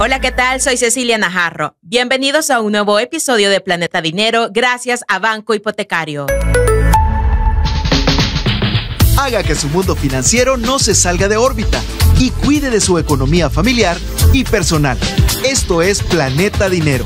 Hola, ¿qué tal? Soy Cecilia Najarro. Bienvenidos a un nuevo episodio de Planeta Dinero gracias a Banco Hipotecario. Haga que su mundo financiero no se salga de órbita y cuide de su economía familiar y personal. Esto es Planeta Dinero.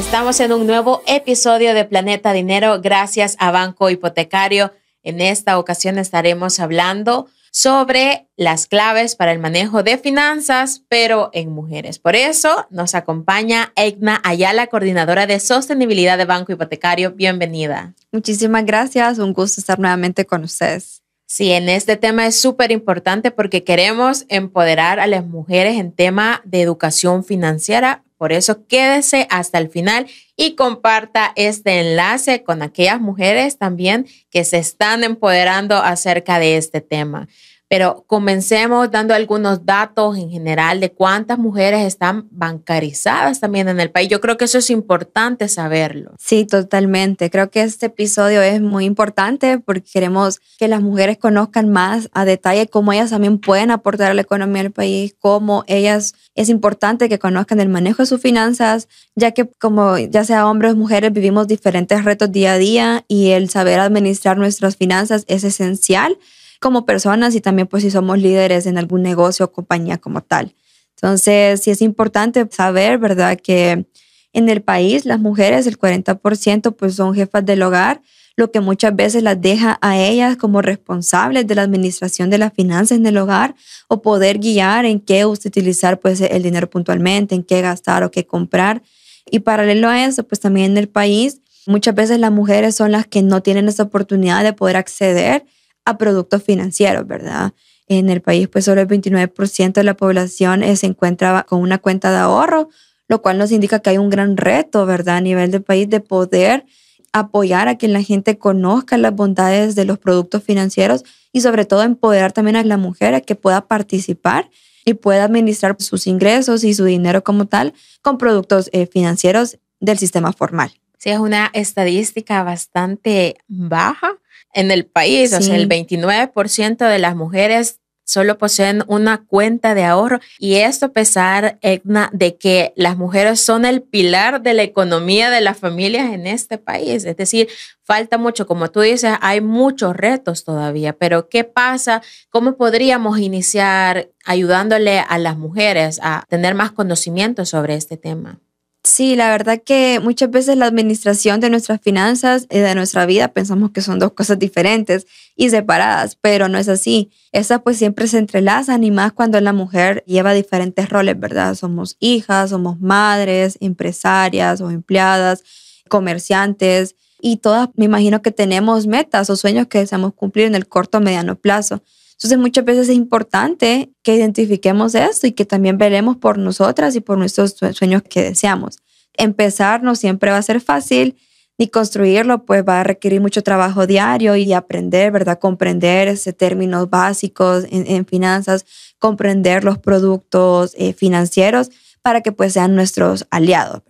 Estamos en un nuevo episodio de Planeta Dinero gracias a Banco Hipotecario. En esta ocasión estaremos hablando sobre las claves para el manejo de finanzas, pero en mujeres. Por eso nos acompaña Egna Ayala, coordinadora de sostenibilidad de Banco Hipotecario. Bienvenida. Muchísimas gracias, un gusto estar nuevamente con ustedes. Sí, en este tema es súper importante porque queremos empoderar a las mujeres en tema de educación financiera, por eso quédese hasta el final y comparta este enlace con aquellas mujeres también que se están empoderando acerca de este tema. Pero comencemos dando algunos datos en general de cuántas mujeres están bancarizadas también en el país. Yo creo que eso es importante saberlo. Sí, totalmente. Creo que este episodio es muy importante porque queremos que las mujeres conozcan más a detalle cómo ellas también pueden aportar a la economía del país, cómo ellas es importante que conozcan el manejo de sus finanzas, ya que como ya sea hombres o mujeres vivimos diferentes retos día a día y el saber administrar nuestras finanzas es esencial como personas y también pues si somos líderes en algún negocio o compañía como tal. Entonces, sí es importante saber, ¿verdad? Que en el país las mujeres, el 40% pues son jefas del hogar, lo que muchas veces las deja a ellas como responsables de la administración de las finanzas en el hogar o poder guiar en qué utilizar pues el dinero puntualmente, en qué gastar o qué comprar. Y paralelo a eso, pues también en el país muchas veces las mujeres son las que no tienen esa oportunidad de poder acceder a productos financieros, ¿verdad? En el país, pues solo el 29% de la población eh, se encuentra con una cuenta de ahorro, lo cual nos indica que hay un gran reto, ¿verdad? A nivel del país de poder apoyar a que la gente conozca las bondades de los productos financieros y sobre todo empoderar también a la mujer a que pueda participar y pueda administrar sus ingresos y su dinero como tal con productos eh, financieros del sistema formal. Sí, es una estadística bastante baja en el país. O sea, el 29% de las mujeres solo poseen una cuenta de ahorro y esto a pesar, Edna, de que las mujeres son el pilar de la economía de las familias en este país. Es decir, falta mucho, como tú dices, hay muchos retos todavía, pero ¿qué pasa? ¿Cómo podríamos iniciar ayudándole a las mujeres a tener más conocimiento sobre este tema? Sí, la verdad que muchas veces la administración de nuestras finanzas y eh, de nuestra vida pensamos que son dos cosas diferentes y separadas, pero no es así. Esas pues siempre se entrelazan y más cuando la mujer lleva diferentes roles, ¿verdad? Somos hijas, somos madres, empresarias o empleadas, comerciantes y todas me imagino que tenemos metas o sueños que deseamos cumplir en el corto o mediano plazo. Entonces muchas veces es importante que identifiquemos esto y que también velemos por nosotras y por nuestros sueños que deseamos. Empezar no siempre va a ser fácil, ni construirlo, pues va a requerir mucho trabajo diario y aprender, ¿verdad? Comprender ese términos básicos en, finanzas, comprender los productos eh, financieros para que pues sean nuestros aliados,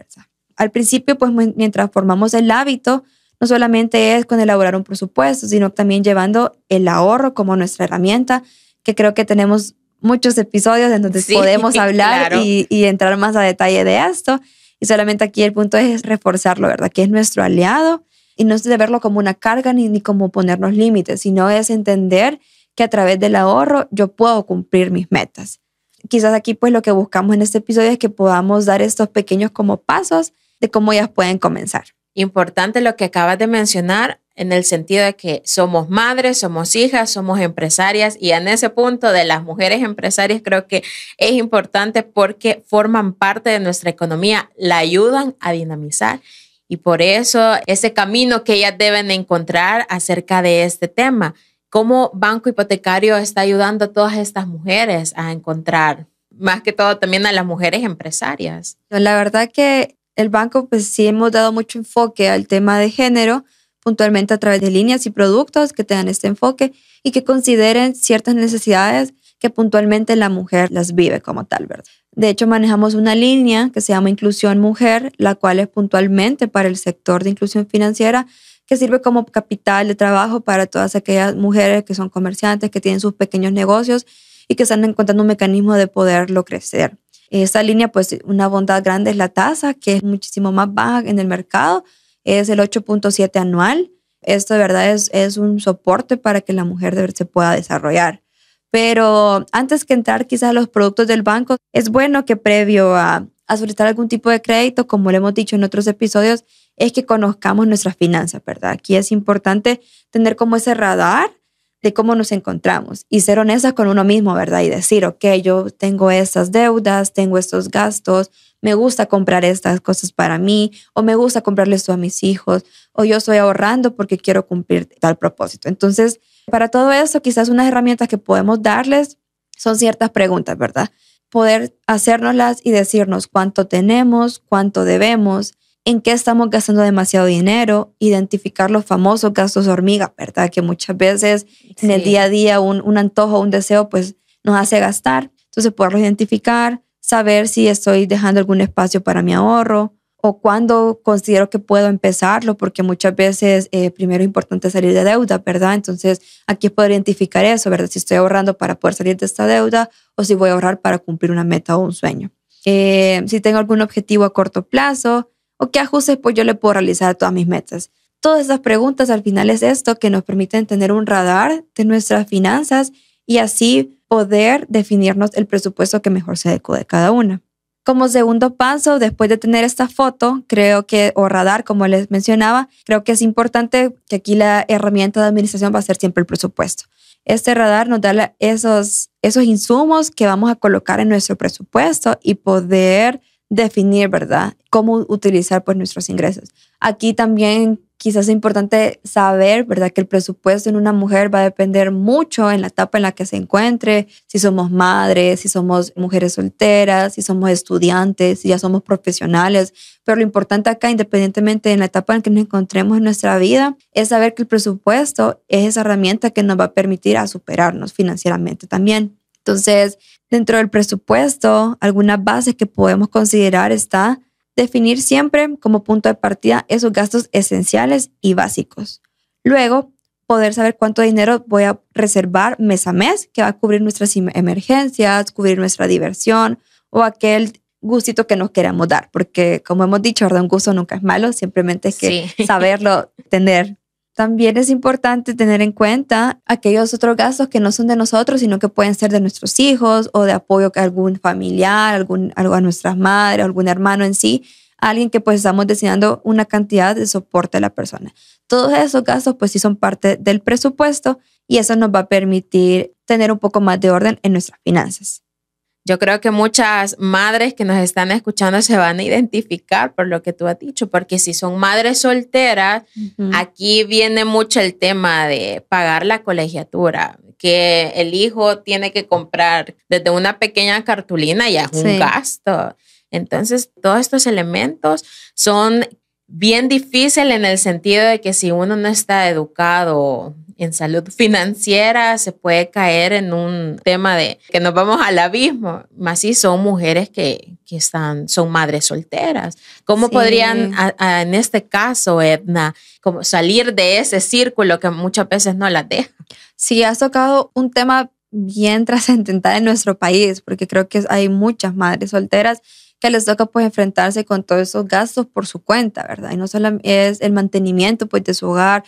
Al principio, pues mientras formamos el hábito, no solamente es con elaborar un presupuesto, sino también llevando el ahorro como nuestra herramienta, que creo que tenemos muchos episodios en donde podemos hablar y, entrar más a detalle de esto. Y solamente aquí el punto es reforzarlo, ¿verdad? Que es nuestro aliado y no es de verlo como una carga ni, ni como ponernos límites, sino es entender que a través del ahorro yo puedo cumplir mis metas. Quizás aquí pues lo que buscamos en este episodio es que podamos dar estos pequeños como pasos de cómo ellas pueden comenzar. Importante lo que acabas de mencionar en el sentido de que somos madres, somos hijas, somos empresarias y en ese punto de las mujeres empresarias creo que es importante porque forman parte de nuestra economía, la ayudan a dinamizar y por eso ese camino que ellas deben encontrar acerca de este tema, cómo Banco Hipotecario está ayudando a todas estas mujeres a encontrar más que todo también a las mujeres empresarias. La verdad que el banco, pues sí hemos dado mucho enfoque al tema de género, puntualmente a través de líneas y productos que tengan este enfoque y que consideren ciertas necesidades que puntualmente la mujer las vive como tal, ¿verdad? De hecho, manejamos una línea que se llama Inclusión Mujer, la cual es puntualmente para el sector de inclusión financiera, que sirve como capital de trabajo para todas aquellas mujeres que son comerciantes, que tienen sus pequeños negocios y que están encontrando un mecanismo de poderlo crecer. Esta línea, pues una bondad grande es la tasa, que es muchísimo más baja en el mercado, es el 8.7 anual. Esto de verdad es, es un soporte para que la mujer se pueda desarrollar. Pero antes que entrar quizás a los productos del banco, es bueno que previo a, solicitar algún tipo de crédito, como le hemos dicho en otros episodios, es que conozcamos nuestras finanzas, ¿verdad? Aquí es importante tener como ese radar de cómo nos encontramos y ser honestas con uno mismo, ¿verdad? Y decir, ok, yo tengo estas deudas, tengo estos gastos, me gusta comprar estas cosas para mí o me gusta comprarle esto a mis hijos o yo estoy ahorrando porque quiero cumplir tal propósito. Entonces, para todo eso, quizás unas herramientas que podemos darles son ciertas preguntas, ¿verdad? Poder hacernoslas y decirnos cuánto tenemos, cuánto debemos, en qué estamos gastando demasiado dinero, identificar los famosos gastos hormiga, ¿verdad? Que muchas veces en el día a día un, un antojo, un deseo, pues nos hace gastar. Entonces, poderlo identificar, saber si estoy dejando algún espacio para mi ahorro o cuándo considero que puedo empezarlo, porque muchas veces eh, primero es importante salir de deuda, ¿verdad? Entonces, aquí puedo identificar eso, ¿verdad? Si estoy ahorrando para poder salir de esta deuda o si voy a ahorrar para cumplir una meta o un sueño. Eh, si tengo algún objetivo a corto plazo, o qué ajustes pues yo le puedo realizar a todas mis metas. Todas esas preguntas al final es esto que nos permiten tener un radar de nuestras finanzas y así poder definirnos el presupuesto que mejor se adecue de cada una. Como segundo paso, después de tener esta foto, creo que, o radar, como les mencionaba, creo que es importante que aquí la herramienta de administración va a ser siempre el presupuesto. Este radar nos da esos, esos insumos que vamos a colocar en nuestro presupuesto y poder definir, ¿verdad? Cómo utilizar pues nuestros ingresos. Aquí también quizás es importante saber, ¿verdad? Que el presupuesto en una mujer va a depender mucho en la etapa en la que se encuentre, si somos madres, si somos mujeres solteras, si somos estudiantes, si ya somos profesionales. Pero lo importante acá, independientemente de la etapa en que nos encontremos en nuestra vida, es saber que el presupuesto es esa herramienta que nos va a permitir a superarnos financieramente también. Entonces, dentro del presupuesto, algunas bases que podemos considerar está definir siempre como punto de partida esos gastos esenciales y básicos. Luego, poder saber cuánto dinero voy a reservar mes a mes, que va a cubrir nuestras em-, emergencias, cubrir nuestra diversión o aquel gustito que nos queramos dar, porque como hemos dicho, un gusto nunca es malo, simplemente es que saberlo, tener también es importante tener en cuenta aquellos otros gastos que no son de nosotros, sino que pueden ser de nuestros hijos o de apoyo a algún familiar, algún, algo a nuestras madres, algún hermano en sí, alguien que pues estamos destinando una cantidad de soporte a la persona. Todos esos gastos pues sí son parte del presupuesto y eso nos va a permitir tener un poco más de orden en nuestras finanzas. Yo creo que muchas madres que nos están escuchando se van a identificar por lo que tú has dicho, porque si son madres solteras, aquí viene mucho el tema de pagar la colegiatura, que el hijo tiene que comprar desde una pequeña cartulina y es un gasto. Entonces, todos estos elementos son bien difíciles en el sentido de que si uno no está educado en salud financiera, se puede caer en un tema de que nos vamos al abismo, más si son mujeres que, que están, son madres solteras. ¿Cómo podrían, en este caso, Edna, como salir de ese círculo que muchas veces no las deja? Sí, has tocado un tema bien trascendental en nuestro país, porque creo que hay muchas madres solteras que les toca pues enfrentarse con todos esos gastos por su cuenta, ¿verdad? Y no solo es el mantenimiento pues de su hogar,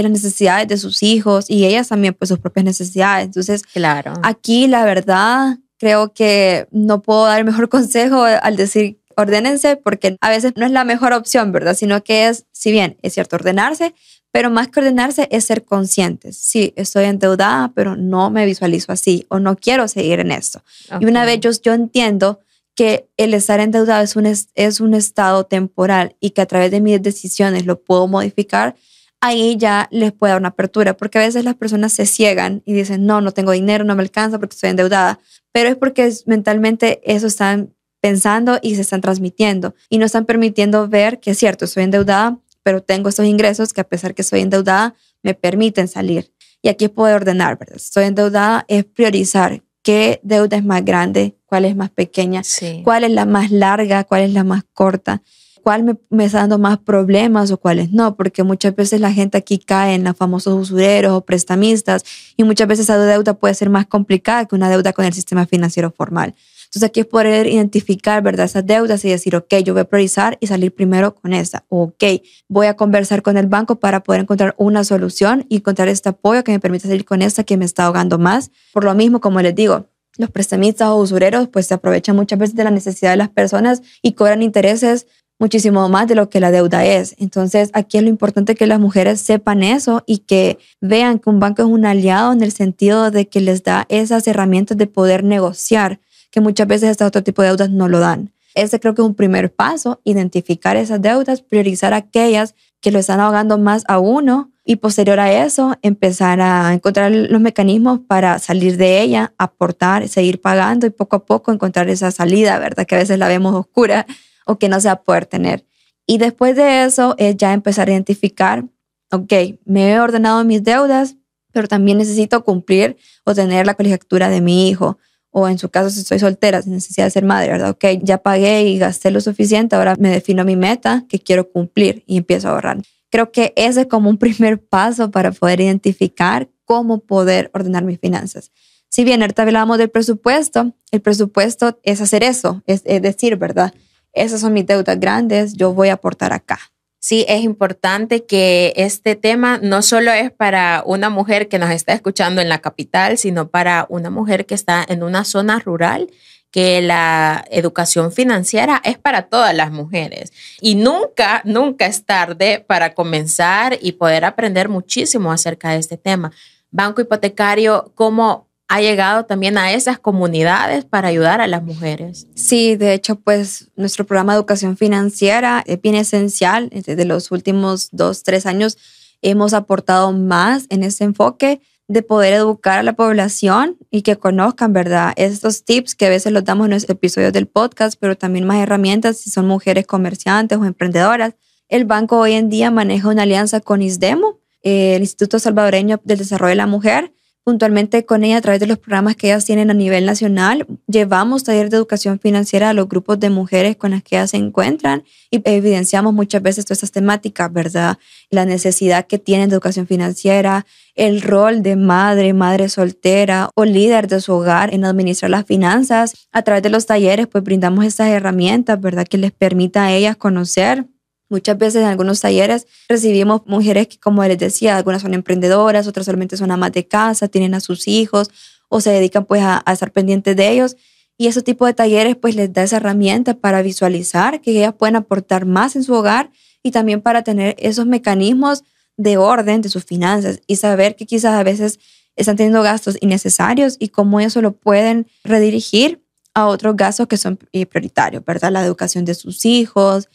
las necesidades de sus hijos y ellas también pues sus propias necesidades. Entonces, claro. aquí la verdad creo que no puedo dar mejor consejo al decir ordénense porque a veces no es la mejor opción, ¿verdad? Sino que es, si bien es cierto ordenarse, pero más que ordenarse es ser conscientes. Sí, estoy endeudada, pero no me visualizo así o no quiero seguir en esto. Y una vez yo, yo entiendo que el estar endeudado es un, es un estado temporal y que a través de mis decisiones lo puedo modificar, ahí ya les puede dar una apertura, porque a veces las personas se ciegan y dicen, no, no tengo dinero, no me alcanza porque estoy endeudada, pero es porque mentalmente eso están pensando y se están transmitiendo y no están permitiendo ver que es cierto, estoy endeudada, pero tengo estos ingresos que a pesar que soy endeudada, me permiten salir. Y aquí es poder ordenar, ¿verdad? Estoy endeudada, es priorizar qué deuda es más grande, cuál es más pequeña, cuál es la más larga, cuál es la más corta cuál me, está dando más problemas o cuáles no, porque muchas veces la gente aquí cae en los famosos usureros o prestamistas y muchas veces esa deuda puede ser más complicada que una deuda con el sistema financiero formal. Entonces aquí es poder identificar, ¿verdad? Esas deudas y decir, ok, yo voy a priorizar y salir primero con esa. Ok, voy a conversar con el banco para poder encontrar una solución y encontrar este apoyo que me permita salir con esta que me está ahogando más. Por lo mismo, como les digo, los prestamistas o usureros pues se aprovechan muchas veces de la necesidad de las personas y cobran intereses muchísimo más de lo que la deuda es. Entonces, aquí es lo importante que las mujeres sepan eso y que vean que un banco es un aliado en el sentido de que les da esas herramientas de poder negociar, que muchas veces este otro tipo de deudas no lo dan. Ese creo que es un primer paso, identificar esas deudas, priorizar aquellas que lo están ahogando más a uno y posterior a eso empezar a encontrar los mecanismos para salir de ella, aportar, seguir pagando y poco a poco encontrar esa salida, ¿verdad? Que a veces la vemos oscura, o que no se va a poder tener. Y después de eso es ya empezar a identificar, ok, me he ordenado mis deudas, pero también necesito cumplir o tener la colegiatura de mi hijo. O en su caso, si estoy soltera, sin necesidad de ser madre, ¿verdad? Ok, ya pagué y gasté lo suficiente, ahora me defino mi meta que quiero cumplir y empiezo a ahorrar. Creo que ese es como un primer paso para poder identificar cómo poder ordenar mis finanzas. Si bien ahorita hablábamos del presupuesto, el presupuesto es hacer eso, es decir, ¿verdad? esas son mis deudas grandes, yo voy a aportar acá. Sí, es importante que este tema no solo es para una mujer que nos está escuchando en la capital, sino para una mujer que está en una zona rural que la educación financiera es para todas las mujeres y nunca, nunca es tarde para comenzar y poder aprender muchísimo acerca de este tema. Banco hipotecario, ¿cómo ha llegado también a esas comunidades para ayudar a las mujeres. Sí, de hecho, pues nuestro programa de educación financiera es bien esencial. Desde los últimos dos, tres años hemos aportado más en ese enfoque de poder educar a la población y que conozcan, ¿verdad? Estos tips que a veces los damos en los episodios del podcast, pero también más herramientas si son mujeres comerciantes o emprendedoras. El banco hoy en día maneja una alianza con ISDEMO, el Instituto Salvadoreño del Desarrollo de la Mujer, puntualmente con ella a través de los programas que ellas tienen a nivel nacional. Llevamos talleres de educación financiera a los grupos de mujeres con las que ellas se encuentran y evidenciamos muchas veces todas esas temáticas, ¿verdad? La necesidad que tienen de educación financiera, el rol de madre, madre soltera o líder de su hogar en administrar las finanzas. A través de los talleres, pues brindamos esas herramientas, ¿verdad? Que les permita a ellas conocer Muchas veces en algunos talleres recibimos mujeres que, como les decía, algunas son emprendedoras, otras solamente son amas de casa, tienen a sus hijos o se dedican pues a, estar pendientes de ellos. Y ese tipo de talleres pues les da esa herramienta para visualizar que ellas pueden aportar más en su hogar y también para tener esos mecanismos de orden de sus finanzas y saber que quizás a veces están teniendo gastos innecesarios y cómo eso lo pueden redirigir a otros gastos que son eh, prioritarios, ¿verdad? La educación de sus hijos,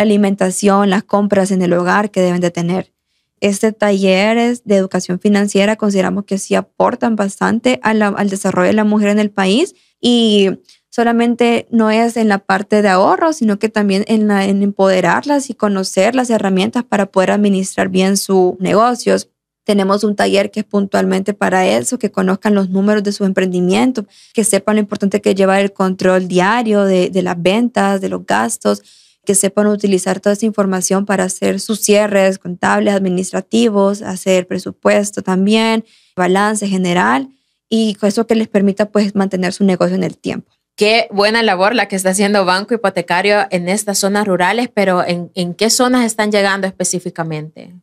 la alimentación, las compras en el hogar que deben de tener. Este talleres de educación financiera consideramos que sí aportan bastante al desarrollo de la mujer en el país y solamente no es en la parte de ahorro, sino que también en, empoderarlas y conocer las herramientas para poder administrar bien sus negocios. Tenemos un taller que es puntualmente para eso, que conozcan los números de su emprendimiento, que sepan lo importante que lleva el control diario de las ventas, de los gastos, que sepan utilizar toda esa información para hacer sus cierres contables, administrativos, hacer presupuesto también, balance general y eso que les permita pues mantener su negocio en el tiempo. Qué buena labor la que está haciendo Banco Hipotecario en estas zonas rurales, pero ¿en, qué zonas están llegando específicamente?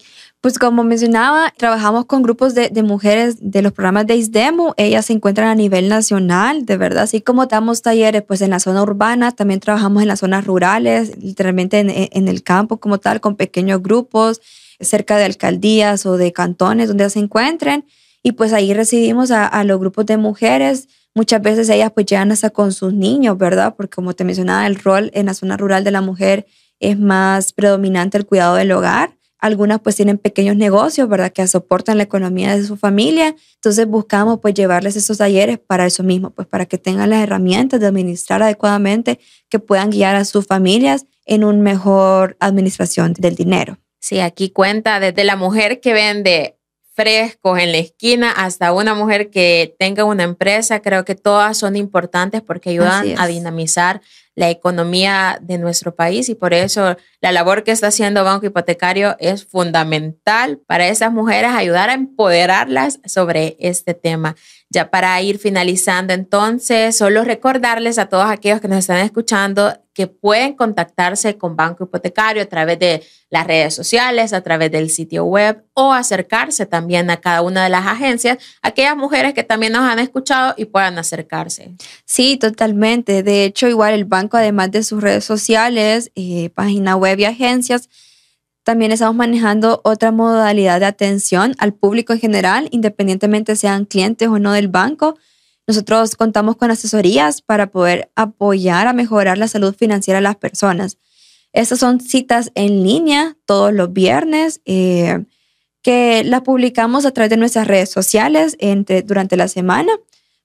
Pues como mencionaba, trabajamos con grupos de, mujeres de los programas de Isdemu, Ellas se encuentran a nivel nacional, de verdad. Así como damos talleres pues en la zona urbana, también trabajamos en las zonas rurales, literalmente en el campo como tal, con pequeños grupos cerca de alcaldías o de cantones donde se encuentren y pues ahí recibimos a, los grupos de mujeres. Muchas veces ellas pues llegan hasta con sus niños, ¿verdad? Porque como te mencionaba, el rol en la zona rural de la mujer es más predominante el cuidado del hogar. Algunas pues tienen pequeños negocios, ¿verdad? Que soportan la economía de su familia. Entonces buscamos pues llevarles esos talleres para eso mismo, pues para que tengan las herramientas de administrar adecuadamente, que puedan guiar a sus familias en una mejor administración del dinero. Sí, aquí cuenta desde la mujer que vende frescos en la esquina hasta una mujer que tenga una empresa, creo que todas son importantes porque ayudan a dinamizar la economía de nuestro país y por eso la labor que está haciendo Banco Hipotecario es fundamental para esas mujeres, ayudar a empoderarlas sobre este tema. Ya para ir finalizando entonces, solo recordarles a todos aquellos que nos están escuchando que pueden contactarse con Banco Hipotecario a través de las redes sociales, a través del sitio web o acercarse también a cada una de las agencias, aquellas mujeres que también nos han escuchado y puedan acercarse. Sí, totalmente. De hecho, igual el Banco además de sus redes sociales, eh, página web y agencias, también estamos manejando otra modalidad de atención al público en general, independientemente sean clientes o no del banco. Nosotros contamos con asesorías para poder apoyar a mejorar la salud financiera de las personas. Estas son citas en línea todos los viernes eh, que las publicamos a través de nuestras redes sociales durante la semana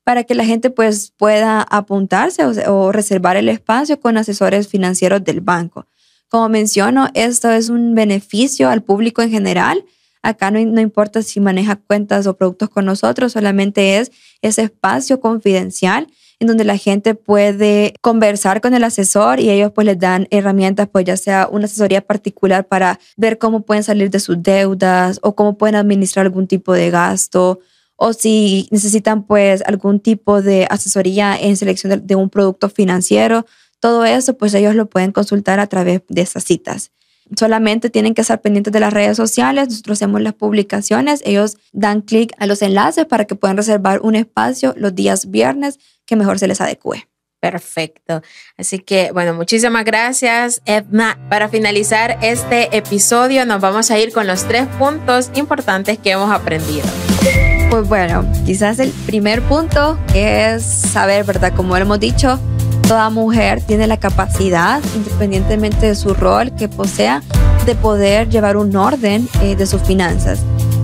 para que la gente pues, pueda apuntarse o, reservar el espacio con asesores financieros del banco. Como menciono, esto es un beneficio al público en general. Acá no, no, importa si maneja cuentas o productos con nosotros, solamente es ese espacio confidencial en donde la gente puede conversar con el asesor y ellos pues les dan herramientas, pues ya sea una asesoría particular para ver cómo pueden salir de sus deudas o cómo pueden administrar algún tipo de gasto o si necesitan pues algún tipo de asesoría en selección de, un producto financiero, todo eso pues ellos lo pueden consultar a través de esas citas. Solamente tienen que estar pendientes de las redes sociales, nosotros hacemos las publicaciones, ellos dan clic a los enlaces para que puedan reservar un espacio los días viernes que mejor se les adecue. Perfecto. Así que, bueno, muchísimas gracias, Edna. Para finalizar este episodio, nos vamos a ir con los tres puntos importantes que hemos aprendido. Pues bueno, quizás el primer punto es saber, ¿verdad? Como hemos dicho, toda mujer tiene la capacidad, independientemente de su rol que posea, de poder llevar un orden eh, de sus finanzas.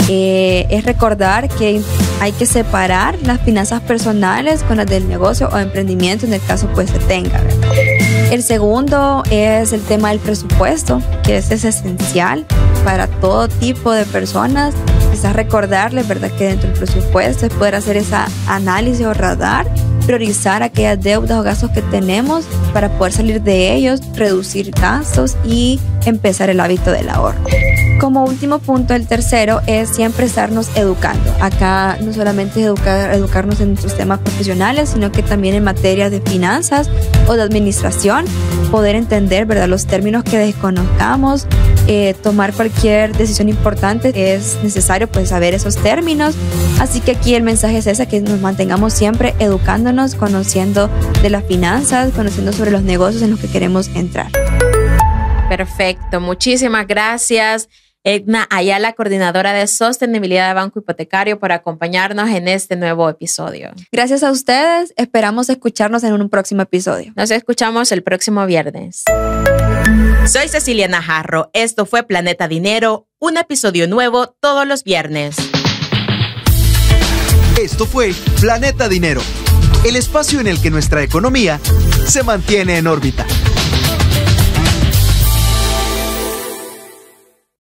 Eh, es recordar que hay que separar las finanzas personales con las del negocio o emprendimiento en el caso pues se tenga. El segundo es el tema del presupuesto, que es esencial para todo tipo de personas quizás recordarles, ¿verdad?, que dentro del presupuesto es poder hacer esa análisis o radar, priorizar aquellas deudas o gastos que tenemos para poder salir de ellos, reducir gastos y empezar el hábito del ahorro. Como último punto, el tercero es siempre estarnos educando. Acá no solamente educar, educarnos en nuestros temas profesionales, sino que también en materia de finanzas o de administración, poder entender ¿verdad? los términos que desconozcamos, eh, tomar cualquier decisión importante es necesario pues saber esos términos. Así que aquí el mensaje es ese, que nos mantengamos siempre educándonos, conociendo de las finanzas, conociendo sobre los negocios en los que queremos entrar. Perfecto, muchísimas gracias. Edna Ayala, coordinadora de sostenibilidad de Banco Hipotecario, por acompañarnos en este nuevo episodio. Gracias a ustedes, esperamos escucharnos en un próximo episodio. Nos escuchamos el próximo viernes. Soy Cecilia Najarro, esto fue Planeta Dinero, un episodio nuevo todos los viernes. Esto fue Planeta Dinero, el espacio en el que nuestra economía se mantiene en órbita.